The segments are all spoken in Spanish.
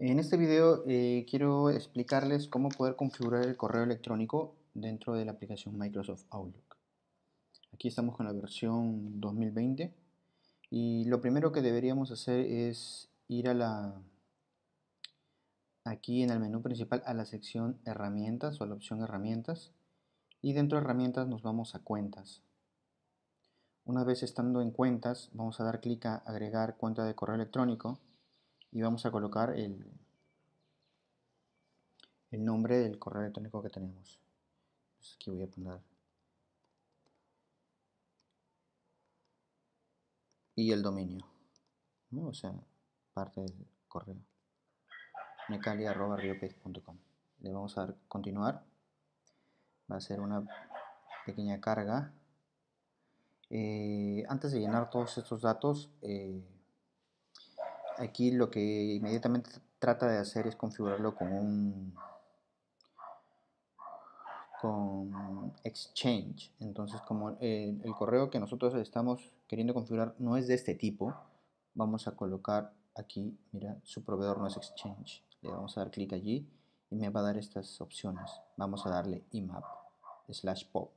En este video eh, quiero explicarles cómo poder configurar el correo electrónico dentro de la aplicación Microsoft Outlook. Aquí estamos con la versión 2020 y lo primero que deberíamos hacer es ir a la aquí en el menú principal a la sección herramientas o a la opción herramientas y dentro de herramientas nos vamos a cuentas. Una vez estando en cuentas vamos a dar clic a agregar cuenta de correo electrónico y vamos a colocar el, el nombre del correo electrónico que tenemos. aquí voy a poner y el dominio, ¿no? o sea, parte del correo. mecali.riopage.com Le vamos a dar continuar. Va a ser una pequeña carga. Eh, antes de llenar todos estos datos, eh, aquí lo que inmediatamente trata de hacer es configurarlo con un con Exchange. Entonces, como el, el, correo que nosotros estamos queriendo configurar no es de este tipo, vamos a colocar aquí, mira, su proveedor no es Exchange. Le vamos a dar clic allí y me va a dar estas opciones. Vamos a darle IMAP slash pop.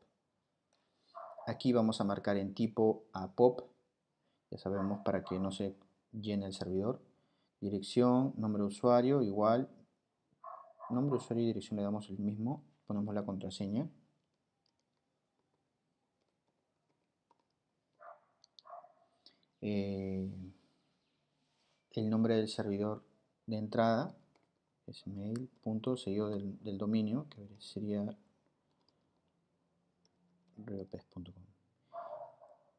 Aquí vamos a marcar en tipo a pop, ya sabemos para que no se llena el servidor. Dirección, nombre de usuario, igual. Nombre de usuario y dirección le damos el mismo. Ponemos la contraseña. Eh, el nombre del servidor de entrada es mail seguido del, del dominio que sería reopes.com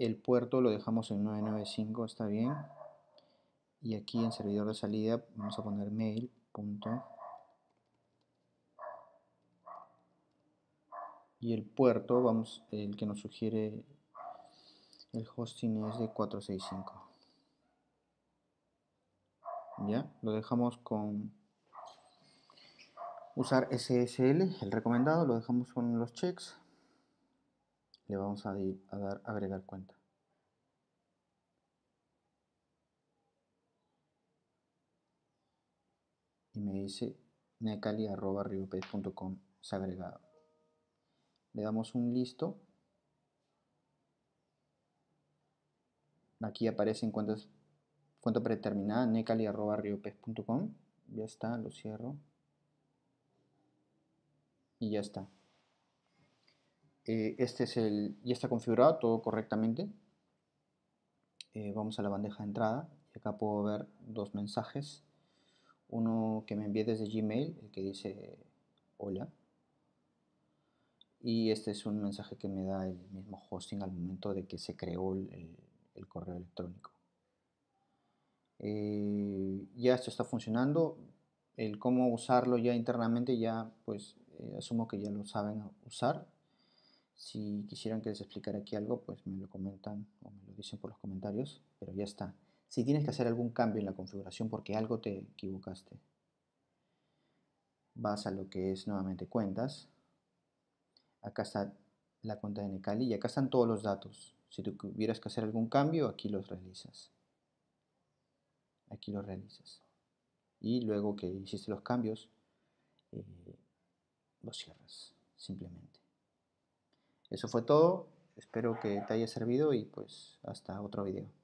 el puerto lo dejamos en 995 está bien y aquí en servidor de salida vamos a poner mail y el puerto vamos el que nos sugiere el hosting es de 465 ya lo dejamos con usar SSL el recomendado lo dejamos con los checks le vamos a, a dar agregar cuenta me dice ha agregado. Le damos un listo. Aquí aparecen cuentas, cuenta predeterminada, com Ya está, lo cierro. Y ya está. Eh, este es el, ya está configurado todo correctamente. Eh, vamos a la bandeja de entrada y acá puedo ver dos mensajes uno que me envié desde Gmail, el que dice hola. Y este es un mensaje que me da el mismo hosting al momento de que se creó el, correo electrónico. Eh, ya esto está funcionando. El cómo usarlo ya internamente, ya pues eh, asumo que ya lo saben usar. Si quisieran que les explicara aquí algo, pues me lo comentan o me lo dicen por los comentarios, pero ya está si tienes que hacer algún cambio en la configuración porque algo te equivocaste, vas a lo que es nuevamente cuentas. Acá está la cuenta de Necali y acá están todos los datos. Si tuvieras que hacer algún cambio, aquí los realizas. Aquí los realizas. Y luego que hiciste los cambios, eh, los cierras, simplemente. Eso fue todo. Espero que te haya servido y pues hasta otro video.